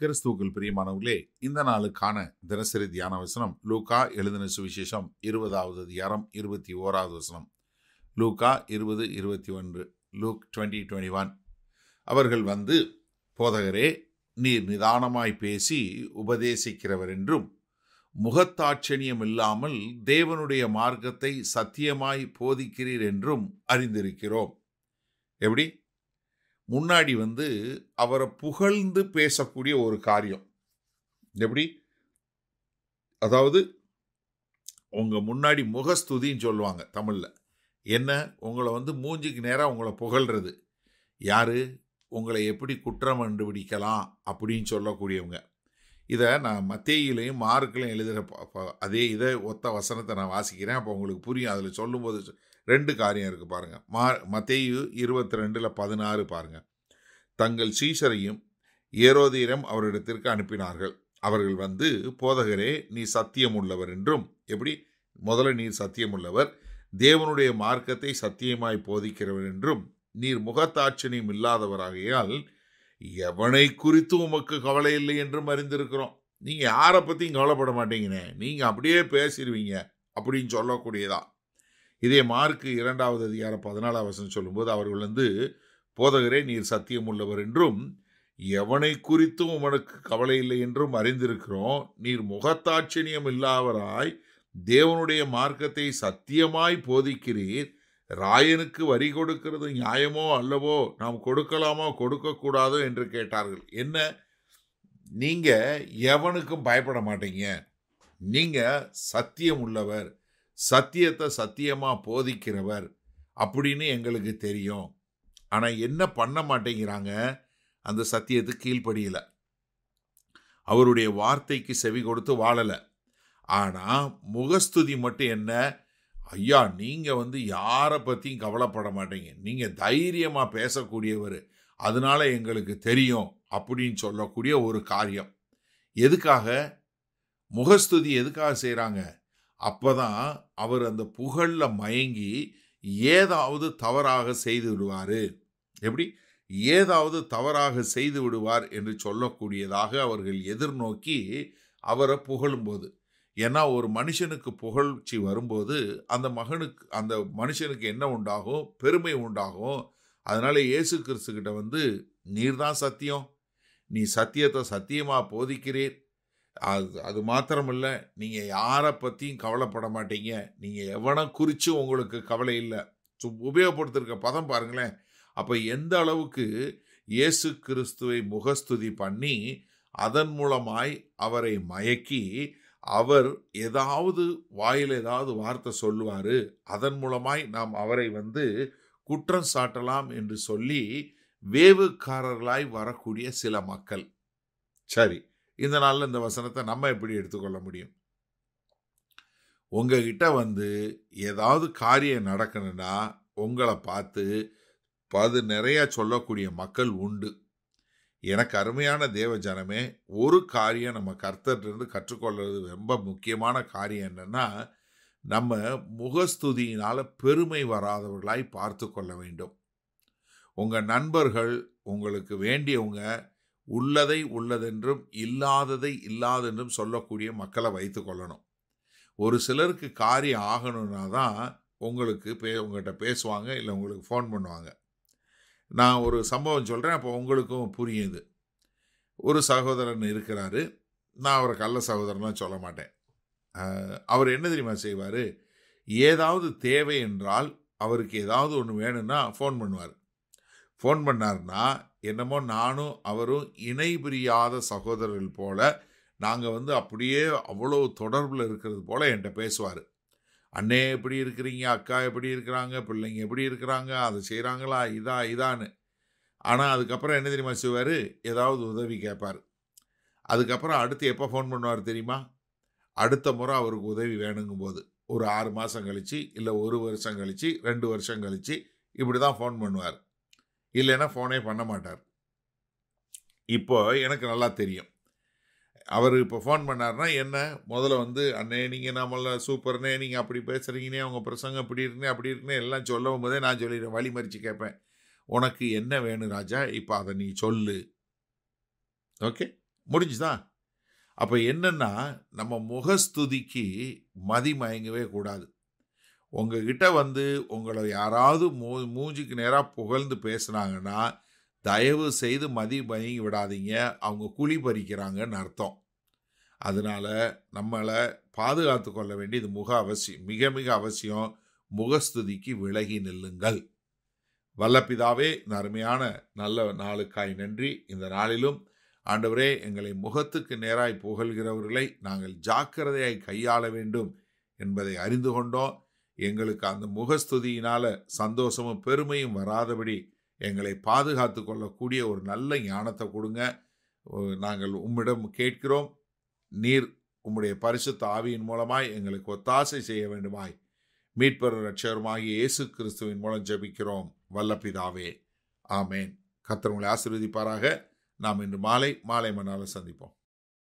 கிறிஸ்துவுக்குள் பிரியமானவர்களே இந்த நாளுக்கான தினசரி தியான வசனம் லூகா எழுதின சுவிசேஷம் இருபதாவது அதிகாரம் இருபத்தி ஓராவது வசனம் லூகா இருபது இருபத்தி ஒன்று லூக் டுவெண்ட்டி டுவெண்ட்டி ஒன் அவர்கள் வந்து போதகரே நீர் நிதானமாய் பேசி உபதேசிக்கிறவர் என்றும் முகத்தாட்சணியம் இல்லாமல் தேவனுடைய மார்க்கத்தை சத்தியமாய் போதிக்கிறீர் என்றும் அறிந்திருக்கிறோம் எப்படி முன்னாடி வந்து அவரை புகழ்ந்து பேசக்கூடிய ஒரு காரியம் எப்படி அதாவது உங்கள் முன்னாடி முகஸ்துதின்னு சொல்லுவாங்க தமிழில் என்ன உங்களை வந்து மூஞ்சிக்கு நேராக உங்களை புகழ்கிறது யார் உங்களை எப்படி குற்றம் கண்டுபிடிக்கலாம் அப்படின்னு சொல்லக்கூடியவங்க இதை நான் மத்தியிலையும் மார்க்கிலையும் எழுதுகிற அதே இதை ஒத்த வசனத்தை நான் வாசிக்கிறேன் அப்போ உங்களுக்கு புரியும் அதில் சொல்லும்போது ரெண்டு காரியம் இருக்குது பாருங்கள் மா மத்தேயு இருபத்தி ரெண்டில் பதினாறு பாருங்கள் தங்கள் சீசரையும் ஏரோதீரம் அவரிடத்திற்கு அனுப்பினார்கள் அவர்கள் வந்து போதகரே நீ சத்தியம் உள்ளவர் என்றும் எப்படி முதல்ல நீர் சத்தியம் உள்ளவர் தேவனுடைய மார்க்கத்தை சத்தியமாய் போதிக்கிறவர் என்றும் நீர் முகத்தாட்சணியும் இல்லாதவராகையால் எவனை குறித்து உமக்கு கவலை இல்லை என்றும் அறிந்திருக்கிறோம் நீங்கள் யாரை பற்றியும் கவலைப்பட மாட்டீங்கண்ணே நீங்கள் அப்படியே பேசிடுவீங்க அப்படின்னு சொல்லக்கூடியதான் இதே மார்க்கு இரண்டாவது அதிகாரம் பதினாலாம் வசனம் சொல்லும்போது அவர்கள் வந்து போதகரே நீர் சத்தியம் உள்ளவர் என்றும் எவனை குறித்தும் உமனுக்கு கவலை இல்லை என்றும் அறிந்திருக்கிறோம் நீர் முகத்தாட்சணியம் இல்லாதவராய் தேவனுடைய மார்க்கத்தை சத்தியமாய் போதிக்கிறீர் ராயனுக்கு வரி கொடுக்கிறது நியாயமோ அல்லவோ நாம் கொடுக்கலாமோ கொடுக்கக்கூடாதோ என்று கேட்டார்கள் என்ன நீங்கள் எவனுக்கும் பயப்பட மாட்டீங்க நீங்கள் சத்தியம் உள்ளவர் சத்தியத்தை சத்தியமாக போதிக்கிறவர் அப்படின்னு எங்களுக்கு தெரியும் ஆனால் என்ன பண்ண மாட்டேங்கிறாங்க அந்த சத்தியத்துக்கு கீழ்ப்படியலை அவருடைய வார்த்தைக்கு செவி கொடுத்து வாழலை ஆனால் முகஸ்துதி மட்டும் என்ன ஐயா நீங்கள் வந்து யாரை பற்றியும் கவலைப்பட மாட்டீங்க நீங்கள் தைரியமாக பேசக்கூடியவர் அதனால் எங்களுக்கு தெரியும் அப்படின்னு சொல்லக்கூடிய ஒரு காரியம் எதுக்காக முகஸ்துதி எதுக்காக செய்கிறாங்க அப்போ தான் அவர் அந்த புகழில் மயங்கி ஏதாவது தவறாக செய்து விடுவார் எப்படி ஏதாவது தவறாக செய்து விடுவார் என்று சொல்லக்கூடியதாக அவர்கள் எதிர்நோக்கி அவரை புகழும்போது ஏன்னா ஒரு மனுஷனுக்கு புகழ்ச்சி வரும்போது அந்த மகனுக்கு அந்த மனுஷனுக்கு என்ன உண்டாகும் பெருமை உண்டாகும் அதனால் இயேசு கிறிஸ்துக்கிட்ட வந்து நீர்தான் சத்தியம் நீ சத்தியத்தை சத்தியமாக போதிக்கிறீர் அது அது மாத்திரமில்லை நீங்கள் யாரை பற்றியும் கவலைப்பட மாட்டீங்க நீங்கள் எவனை குறித்து உங்களுக்கு கவலை இல்லை சும் உபயோகப்படுத்திருக்க பதம் பாருங்களேன் அப்போ எந்த அளவுக்கு இயேசு கிறிஸ்துவை முகஸ்துதி பண்ணி அதன் மூலமாய் அவரை மயக்கி அவர் ஏதாவது வாயில் ஏதாவது வார்த்தை சொல்லுவார் அதன் மூலமாய் நாம் அவரை வந்து குற்றம் சாட்டலாம் என்று சொல்லி வேவுக்காரர்களாய் வரக்கூடிய சில மக்கள் சரி இந்த நாளில் இந்த வசனத்தை நம்ம எப்படி எடுத்துக்கொள்ள முடியும் உங்ககிட்ட வந்து ஏதாவது காரியம் நடக்கணுன்னா உங்களை பார்த்து பது நிறையா சொல்லக்கூடிய மக்கள் உண்டு எனக்கு அருமையான தேவ ஜனமே ஒரு காரியம் நம்ம கர்த்தர்லேருந்து கற்றுக்கொள்வது ரொம்ப முக்கியமான காரியம் என்னென்னா நம்ம முகஸ்துதியினால் பெருமை வராதவர்களாய் பார்த்து கொள்ள வேண்டும் உங்கள் நண்பர்கள் உங்களுக்கு வேண்டியவங்க உள்ளதை உள்ளதென்றும் இல்லாததை இல்லாதென்றும் சொல்லக்கூடிய மக்களை வைத்து கொள்ளணும் ஒரு சிலருக்கு காரியம் ஆகணும்னா தான் உங்களுக்கு பே உங்கள்கிட்ட பேசுவாங்க இல்லை உங்களுக்கு ஃபோன் பண்ணுவாங்க நான் ஒரு சம்பவம் சொல்கிறேன் அப்போ உங்களுக்கும் புரியுது ஒரு சகோதரன் இருக்கிறாரு நான் அவரை கள்ள சகோதரன்லாம் சொல்ல மாட்டேன் அவர் என்ன தெரியுமா செய்வார் ஏதாவது தேவை என்றால் அவருக்கு ஏதாவது ஒன்று வேணும்னா ஃபோன் பண்ணுவார் ஃபோன் பண்ணார்னா என்னமோ நானும் அவரும் இணை பிரியாத சகோதரர்கள் போல் நாங்கள் வந்து அப்படியே அவ்வளோ தொடர்பில் இருக்கிறது போல் என்கிட்ட பேசுவார் அண்ணே எப்படி இருக்கிறீங்க அக்கா எப்படி இருக்கிறாங்க பிள்ளைங்க எப்படி இருக்கிறாங்க அதை செய்கிறாங்களா இதா இதான்னு ஆனால் அதுக்கப்புறம் என்ன தெரியுமா செய்வார் ஏதாவது உதவி கேட்பார் அதுக்கப்புறம் அடுத்து எப்போ ஃபோன் பண்ணுவார் தெரியுமா அடுத்த முறை அவருக்கு உதவி வேணுங்கும் போது ஒரு ஆறு மாதம் கழித்து இல்லை ஒரு வருஷம் கழித்து ரெண்டு வருஷம் கழித்து இப்படி தான் ஃபோன் பண்ணுவார் இல்லைன்னா ஃபோனே பண்ண மாட்டார் இப்போ எனக்கு நல்லா தெரியும் அவர் இப்போ ஃபோன் பண்ணார்னா என்ன முதல்ல வந்து அண்ணே நீங்கள் நம்மள சூப்பர்னே நீங்கள் அப்படி பேசுகிறீங்கன்னே அவங்க பிரசங்கம் இப்படி இருக்குனே அப்படி இருக்குனே எல்லாம் சொல்லவும் போதே நான் சொல்லிடுறேன் வழி மறித்து கேட்பேன் உனக்கு என்ன வேணும் ராஜா இப்போ அதை நீ சொல்லு ஓகே முடிஞ்சுதான் அப்போ என்னென்னா நம்ம முகஸ்துதிக்கு மதி மயங்கவே கூடாது உங்ககிட்ட வந்து உங்களை யாராவது மூ மூஞ்சிக்கு நேராக புகழ்ந்து பேசுனாங்கன்னா தயவு செய்து மதி மயங்கி விடாதீங்க அவங்க குழி பறிக்கிறாங்கன்னு அர்த்தம் அதனால் நம்மளை பாதுகாத்து கொள்ள வேண்டியது முக அவசியம் மிக மிக அவசியம் முகஸ்துதிக்கு விலகி நில்லுங்கள் வல்லப்பிதாவே இந்த அருமையான நல்ல நாளுக்காய் நன்றி இந்த நாளிலும் ஆண்டவரே எங்களை முகத்துக்கு நேராய் புகழ்கிறவர்களை நாங்கள் ஜாக்கிரதையாய் கையாள வேண்டும் என்பதை அறிந்து கொண்டோம் எங்களுக்கு அந்த முகஸ்துதியினால சந்தோஷமும் பெருமையும் வராதபடி எங்களை பாதுகாத்து கொள்ளக்கூடிய ஒரு நல்ல ஞானத்தை கொடுங்க நாங்கள் உம்மிடம் கேட்கிறோம் நீர் உம்முடைய பரிசுத்த ஆவியின் மூலமாய் எங்களுக்கு ஒத்தாசை செய்ய வேண்டுமாய் மீட்பெறும் ரட்சகருமாகிய இயேசு கிறிஸ்துவின் மூலம் ஜபிக்கிறோம் வல்லப்பிதாவே ஆமேன் கத்தர் உங்களை ஆசீர்வதிப்பாராக நாம் இன்று மாலை மாலை மணால சந்திப்போம்